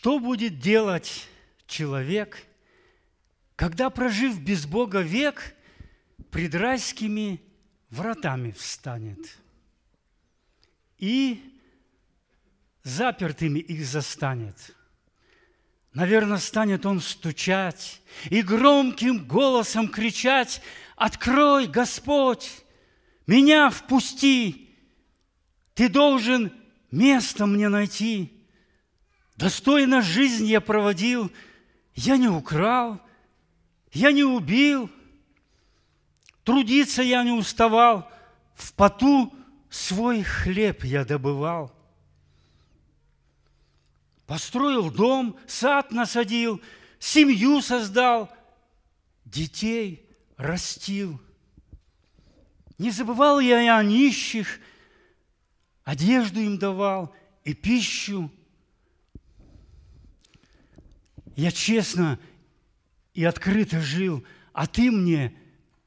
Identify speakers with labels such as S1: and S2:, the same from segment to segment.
S1: Что будет делать человек, когда, прожив без Бога век, пред райскими вратами встанет и запертыми их застанет – Наверное, станет он стучать и громким голосом кричать «Открой, Господь! Меня впусти! Ты должен место мне найти!» Достойно жизнь я проводил, я не украл, я не убил, трудиться я не уставал, в поту свой хлеб я добывал. Построил дом, сад насадил, семью создал, детей растил. Не забывал я и о нищих, одежду им давал и пищу – я честно и открыто жил, а ты мне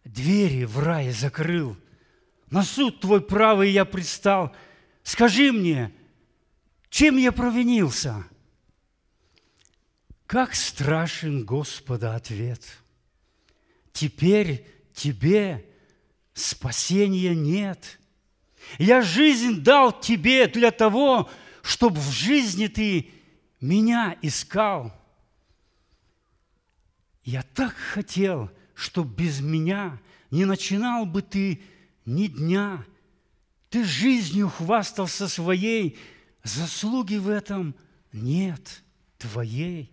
S1: двери в рай закрыл. На суд твой правый я предстал. Скажи мне, чем я провинился? Как страшен Господа ответ. Теперь тебе спасения нет. Я жизнь дал тебе для того, чтобы в жизни ты меня искал – я так хотел, чтоб без меня не начинал бы ты ни дня. Ты жизнью хвастался своей, заслуги в этом нет твоей.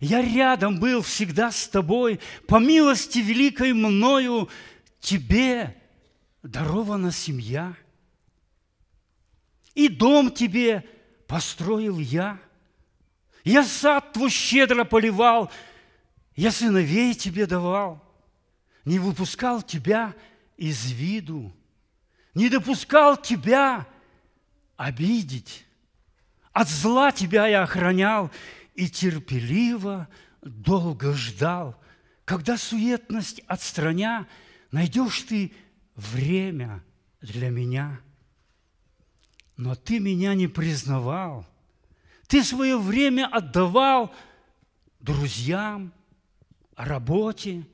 S1: Я рядом был всегда с тобой, по милости великой мною тебе дарована семья. И дом тебе построил я. Я сад твой щедро поливал – я сыновей тебе давал, не выпускал тебя из виду, не допускал тебя обидеть. От зла тебя я охранял и терпеливо долго ждал. Когда суетность отстраня, найдешь ты время для меня. Но ты меня не признавал. Ты свое время отдавал друзьям, о работе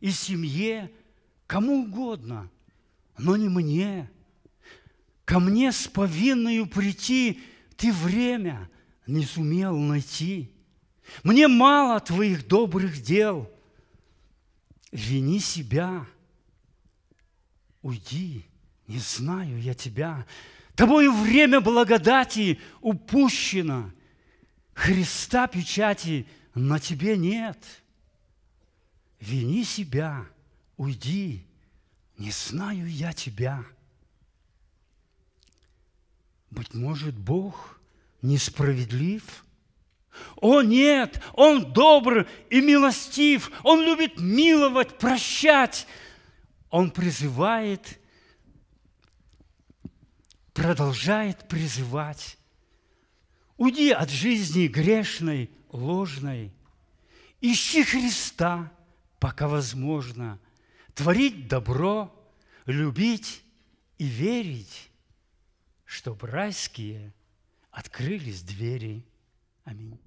S1: и семье, кому угодно, но не мне. Ко мне с повинною прийти ты время не сумел найти. Мне мало твоих добрых дел. Вини себя. Уйди, не знаю я тебя. Тобою время благодати упущено. Христа печати на тебе нет – вини себя, уйди, не знаю я тебя. Быть может, Бог несправедлив? О нет, Он добр и милостив, Он любит миловать, прощать. Он призывает, продолжает призывать. Уйди от жизни грешной, ложной. Ищи Христа – пока возможно, творить добро, любить и верить, чтобы райские открылись двери. Аминь.